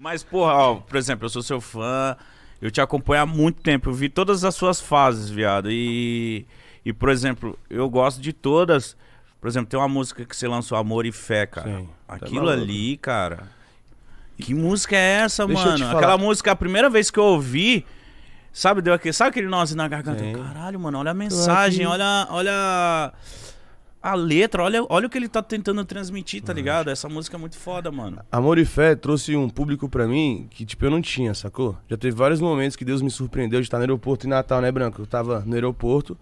Mas, porra, ó, por exemplo, eu sou seu fã, eu te acompanho há muito tempo, eu vi todas as suas fases, viado. E, e por exemplo, eu gosto de todas. Por exemplo, tem uma música que você lançou, Amor e Fé, cara. Sim, Aquilo tá ali, cara. Que música é essa, Deixa mano? Aquela música, a primeira vez que eu ouvi, sabe, deu aquele, sabe aquele nozinho na garganta? Sim. Caralho, mano, olha a mensagem, olha, olha a letra, olha, olha o que ele tá tentando transmitir, tá ligado? Essa música é muito foda, mano. Amor e Fé trouxe um público pra mim que, tipo, eu não tinha, sacou? Já teve vários momentos que Deus me surpreendeu de estar no aeroporto em Natal, né, Branco? Eu tava no aeroporto.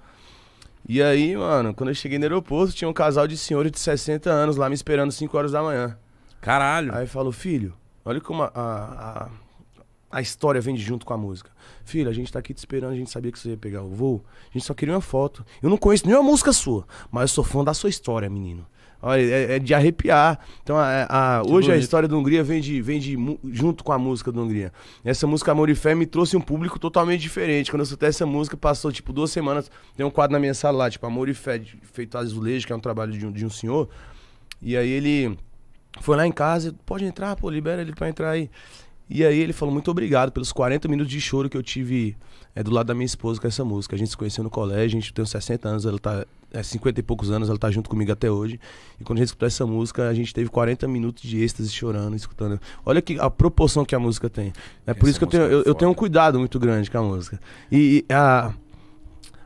E aí, mano, quando eu cheguei no aeroporto, tinha um casal de senhores de 60 anos lá me esperando 5 horas da manhã. Caralho. Aí falou, filho, olha como a, a, a a história vem junto com a música. filha a gente tá aqui te esperando, a gente sabia que você ia pegar o voo. A gente só queria uma foto. Eu não conheço nenhuma música sua, mas eu sou fã da sua história, menino. Olha, é, é de arrepiar. Então, a, a, hoje bonito. a história da Hungria vem, de, vem de, junto com a música da Hungria. Essa música Amor e Fé me trouxe um público totalmente diferente. Quando eu soltei essa música, passou tipo duas semanas. Tem um quadro na minha sala lá, tipo Amor e Fé, feito azulejo, que é um trabalho de um, de um senhor. E aí ele foi lá em casa, pode entrar, pô, libera ele pra entrar aí. E aí ele falou muito obrigado pelos 40 minutos de choro que eu tive é, do lado da minha esposa com essa música. A gente se conheceu no colégio, a gente tem 60 anos, ela tá. É, 50 e poucos anos, ela tá junto comigo até hoje. E quando a gente escutou essa música, a gente teve 40 minutos de êxtase chorando, escutando. Olha que a proporção que a música tem. É por isso que eu tenho, é eu, eu, tenho um cuidado muito grande com a música. E, e a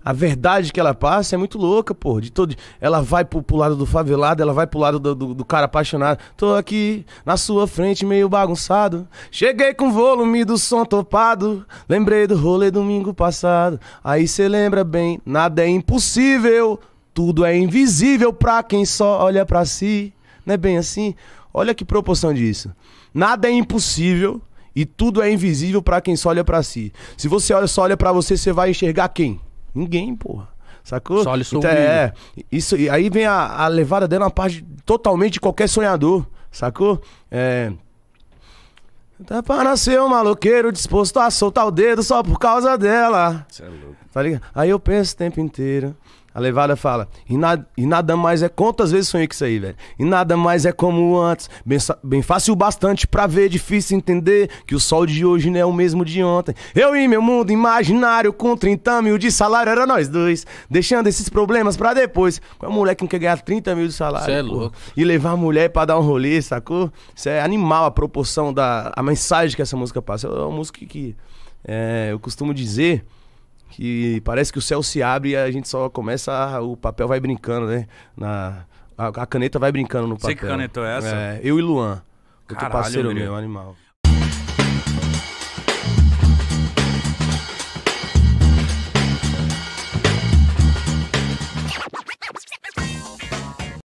a verdade que ela passa é muito louca, pô. De todo, ela vai pro, pro, lado do favelado, ela vai pro lado do, do, do, cara apaixonado. Tô aqui na sua frente, meio bagunçado. Cheguei com o volume do som topado. Lembrei do rolê domingo passado. Aí cê lembra bem, nada é impossível. Tudo é invisível pra quem só olha pra si. Não é bem assim? Olha que proporção disso. Nada é impossível e tudo é invisível para quem só olha para si. Se você olha só olha para você, você vai enxergar quem? Ninguém, porra. Sacou? Só então, é, isso E aí vem a, a levada dela uma parte totalmente de qualquer sonhador, sacou? É. Tá para ser um maloqueiro disposto a soltar o dedo só por causa dela. Você é louco. Tá ligado? Aí eu penso o tempo inteiro. A levada fala, e, na, e nada mais é. Quantas vezes sonhei com isso aí, velho? E nada mais é como antes. Bem, bem fácil bastante pra ver, difícil entender que o sol de hoje não é o mesmo de ontem. Eu e meu mundo imaginário com 30 mil de salário era nós dois. Deixando esses problemas pra depois. Qual é mulher que não quer ganhar 30 mil de salário? Isso é louco. E levar a mulher pra dar um rolê, sacou? Isso é animal a proporção da. a mensagem que essa música passa. É uma música que. É, eu costumo dizer que parece que o céu se abre e a gente só começa, a, o papel vai brincando, né? Na, a, a, caneta vai brincando no papel. Você que canetou essa? É, eu e Luan. Caralho, parceiro meu, animal.